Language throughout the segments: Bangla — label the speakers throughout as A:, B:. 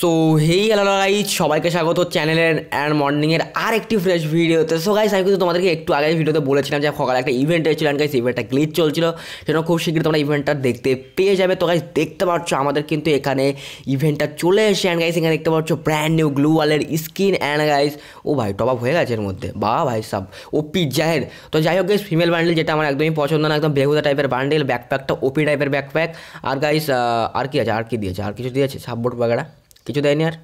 A: সো হেই হ্যালো গাই সবাইকে স্বাগত চ্যানেলের অ্যান্ড মর্নিংয়ের আর একটি ফ্রেশ ভিডিওতে সো গাইস আমি কিন্তু তোমাদেরকে একটু আগে ভিডিওতে বলেছিলাম যে সকালে একটা ইভেন্ট হয়েছিল অ্যান্ড গাইস ইভেন্টটা গ্লিচ চলছিল সেজন্য খুব শীঘ্রই তোমরা ইভেন্টটা দেখতে পেয়ে যাবে তো গাইস দেখতে পাচ্ছ আমাদের কিন্তু এখানে ইভেন্টটা চলে এসে অ্যান্ড গাইস এখানে দেখতে পাচ্ছ ব্র্যান্ড নিউ গ্লু ওয়ালের স্কিন অ্যান্ড গাইস ও ভাই টপ আপ হয়ে গেছে এর মধ্যে বা ভাই সাব ওপি জাহের তো যাই হোক গাইস ফিমেল বান্ডেল যেটা আমার একদমই পছন্দ না একদম বেহুদা টাইপের বান্ডেল ব্যাকপ্যাকটা ওপি টাইপের ব্যাকপ্যাক আর গাইস আর কি আছে আর কি দিয়েছে আর কিছু দিয়েছে সাববোর্ড বাগেরা কিছু দেয়নি আর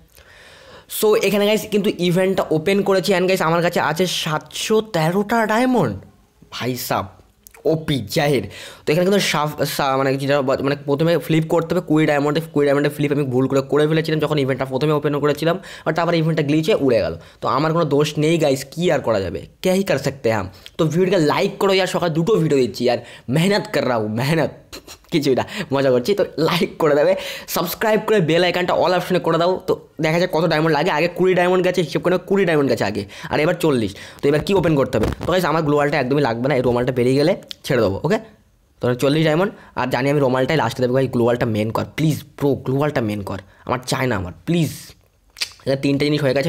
A: সো এখানে গাইস কিন্তু ইভেন্টটা ওপেন করেছি অ্যান্ড গাইস আমার কাছে আছে সাতশো তেরোটা ডায়মন্ড ভাই সাব ওপি জাহির তো এখানে কিন্তু সাফ মানে যেটা মানে প্রথমে ফ্লিপ করতে হবে কুড়ি ডায়মন্ডে কুড়ি ডায়মন্ডে ফ্লিপ আমি ভুল করে করে ফেলেছিলাম যখন ইভেন্টটা প্রথমে ওপেন করেছিলাম বাট তারপর ইভেন্টটা গ্লিচে উড়ে গেল তো আমার কোনো দোষ নেই গাইস কী আর করা যাবে কে হি কর সকতে হাম তো ভিডিওটা লাইক করো ইয়ার সকাল দুটো ভিডিও দিচ্ছি আর মেহনত কর রাহু মেহনত কিছুই না মজা করছি তো লাইক করে দেবে সাবস্ক্রাইব করে বেল আইকনটা অল অপশনে করে দাও তো দেখা যাক কত ডায়মন্ড লাগে আগে কুড়ি ডায়মন্ড গেছে হিসেব করে কুড়ি ডায়মন্ড গেছে আগে আর এবার চল্লিশ তো এবার কি ওপেন করতে হবে তো গাইস আমার গ্লোয়ালটা একদমই লাগবে না এই রোমালটা বেরিয়ে গেলে ছেড়ে দেবো ওকে তো চল্লিশ ডায়মন্ড আর জানি আমি রোমালটাই লাস্টে দেবো ভাই গ্লোয়ালটা মেন কর প্লিজ প্রো গ্লোয়ালটা মেন কর আমার চায় না আমার প্লিজ তিনটে জিনিস হয়ে গেছে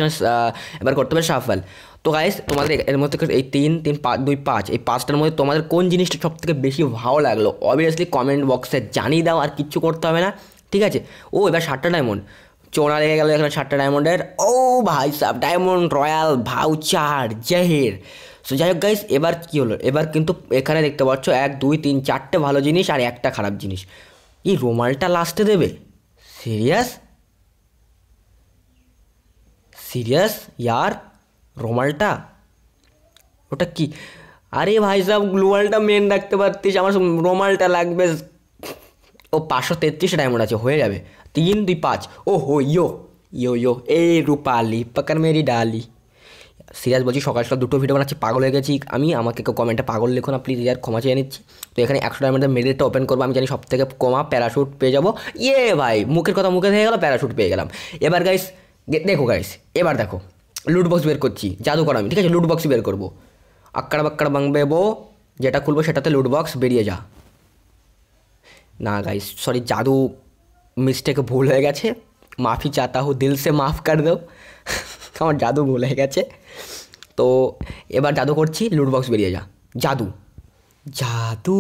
A: এবার করতে হবে সাফল তো গাইস তোমাদের এর মধ্যে এই তিন তিন পাঁচ দুই পাঁচ এই পাঁচটার মধ্যে তোমাদের কোন জিনিসটা সব থেকে বেশি ভালো লাগলো অবভিয়াসলি কমেন্ট বক্সে জানিয়ে দাও আর কিচ্ছু করতে হবে না ঠিক আছে ও এবার সাতটা ডায়মন্ড চোনা লেগে গেলো এখানে সাতটা ডায়মন্ডের ও ভাই সাব ডায়মন্ড রয়্যাল ভাউচার জেহের সো যাই হোক গাইস এবার কী হলো এবার কিন্তু এখানে দেখতে পাচ্ছ এক দুই তিন চারটে ভালো জিনিস আর একটা খারাপ জিনিস এই রোমালটা লাস্টে দেবে সিরিয়াস সিরিয়াস ইয়ার রোমালটা ওটা কি আরে ভাই সাহেব গ্লোয়ালটা মেন রাখতে পারতিস আমার রোমালটা লাগবে ও পাঁচশো তেত্রিশ ডায়মন্ড আছে হয়ে যাবে তিন দুই পাঁচ ও হো ইয়ো ইয়ো ইয়ো এ রূপালি পাকার মেরি ডালি সিরাজ বলছি সকাল সকাল দুটো ভিডিও বানাচ্ছি পাগল হয়ে গেছি আমি আমাকে কেউ কমেন্টে পাগল লিখো না প্লিজ ইয়ার ক্ষমা চেয়ে নিচ্ছি তো এখানে একশো ডায়মন্ডের মেডেলটা ওপেন করবো আমি জানি সব থেকে কমা প্যারাশুট পেয়ে যাবো ইয়ে ভাই মুখের কথা মুখে থেকে গেল প্যারাশুট পেয়ে গেলাম এবার গাইস দেখো গাইস এবার দেখো লুটবক্স বক্স বের করছি জাদু করা আমি ঠিক আছে লুটবক্স বক্স বের করবো আক্কাড় বাক্কাড় বাংবে বো যেটা খুলবো সেটাতে লুটবক্স বক্স বেরিয়ে যা না গাইস সরি জাদু মিস্টেক ভুল হয়ে গেছে মাফি চাতা হো দিল সে মাফ কর দেও আমার জাদু ভুল হয়ে গেছে তো এবার জাদু করছি লুটবক্স বক্স বেরিয়ে যা জাদু জাদু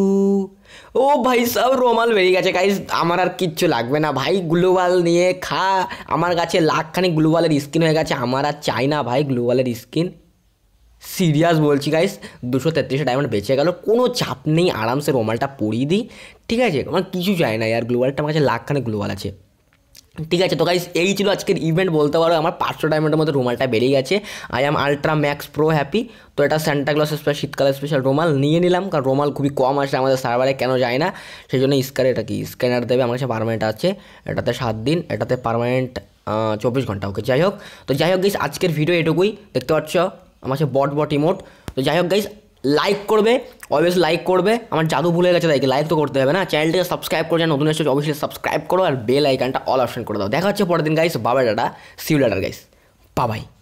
A: ও ভাই সব রোমাল বেরিয়ে গেছে গাইস আমার আর কিচ্ছু লাগবে না ভাই গ্লোবাল নিয়ে খা আমার কাছে লাখখানি গ্লোবালের স্কিন হয়ে গেছে আমার আর চাই না ভাই গ্লোবালের স্কিন সিরিয়াস বলছি গাইস দুশো তেত্রিশে ডায়মন্ড বেঁচে গেল কোনো চাপ নেই আরামসে রোমালটা পরিয়ে দিই ঠিক আছে আমার কিছু চাই না আর গ্লোবালটা আমার কাছে লাখখানে গ্লোবাল আছে ঠিক আছে তো গাইস এই ছিল আজকের ইভেন্ট বলতে পারো আমার পাঁচশো ডায়মন্ডের মধ্যে রুমালটা বেরিয়ে গেছে I am ultra max pro happy তো এটা স্যান্টাক্লস স্পেশাল শীতকালের স্পেশাল রুমাল নিয়ে নিলাম কারণ রুমাল খুবই কম আসে আমাদের সার্ভারে কেন যায় না সেই জন্য স্ক্যান এটা কি স্ক্যানার দেবে আমার কাছে পারমানেন্ট আছে এটাতে সাত দিন এটাতে পারমানেন্ট চব্বিশ ঘন্টা ওকে যাই হোক তো যাই হোক গাইস আজকের ভিডিও এটুকুই দেখতে পাচ্ছ আমার কাছে বট বট ইমোট তো যাই হোক গাইস লাইক করবে অবভিয়াস লাইক করবে আমার জাদু ভুলে গেছে তাই লাইক তো করতে হবে না চ্যানেলটিকে সাবস্ক্রাইব করে নতুন এসেছে অবশ্যই সাবস্ক্রাইব করো আর বেল আইকনটা অল অপশন করে দাও দেখা হচ্ছে পরের দিন গাইস বাবা ডাটা সিউ ডাটার গাইস বাবাই